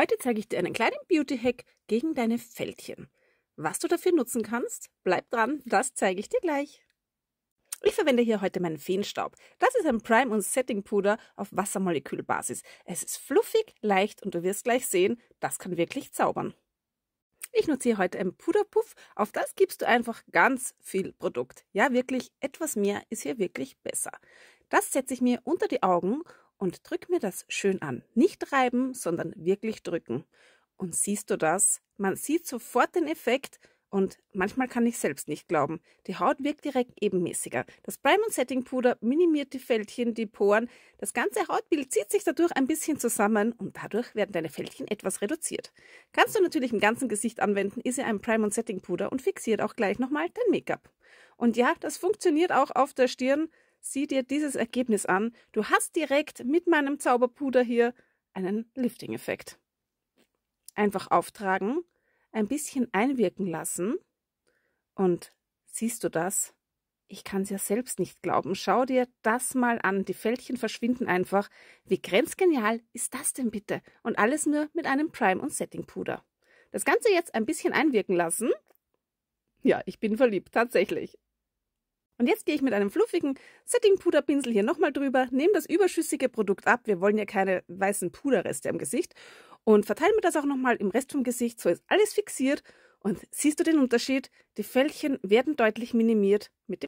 Heute zeige ich dir einen kleinen Beauty-Hack gegen deine Fältchen. Was du dafür nutzen kannst, bleib dran, das zeige ich dir gleich. Ich verwende hier heute meinen Feenstaub. Das ist ein Prime- und Setting-Puder auf Wassermolekülbasis. Es ist fluffig, leicht und du wirst gleich sehen, das kann wirklich zaubern. Ich nutze hier heute einen Puderpuff. Auf das gibst du einfach ganz viel Produkt. Ja, wirklich, etwas mehr ist hier wirklich besser. Das setze ich mir unter die Augen und drück mir das schön an. Nicht reiben, sondern wirklich drücken. Und siehst du das? Man sieht sofort den Effekt und manchmal kann ich selbst nicht glauben. Die Haut wirkt direkt ebenmäßiger. Das Prime und Setting Puder minimiert die Fältchen, die Poren. Das ganze Hautbild zieht sich dadurch ein bisschen zusammen und dadurch werden deine Fältchen etwas reduziert. Kannst du natürlich im ganzen Gesicht anwenden, ist ja ein Prime und Setting Puder und fixiert auch gleich nochmal dein Make-up. Und ja, das funktioniert auch auf der Stirn. Sieh dir dieses Ergebnis an. Du hast direkt mit meinem Zauberpuder hier einen Lifting-Effekt. Einfach auftragen, ein bisschen einwirken lassen und siehst du das? Ich kann es ja selbst nicht glauben. Schau dir das mal an. Die Fältchen verschwinden einfach. Wie grenzgenial ist das denn bitte? Und alles nur mit einem Prime- und Setting-Puder. Das Ganze jetzt ein bisschen einwirken lassen. Ja, ich bin verliebt, tatsächlich. Und jetzt gehe ich mit einem fluffigen Setting-Puderpinsel hier nochmal drüber, nehme das überschüssige Produkt ab, wir wollen ja keine weißen Puderreste am Gesicht, und verteile mir das auch nochmal im Rest vom Gesicht, so ist alles fixiert. Und siehst du den Unterschied? Die Fältchen werden deutlich minimiert mit dem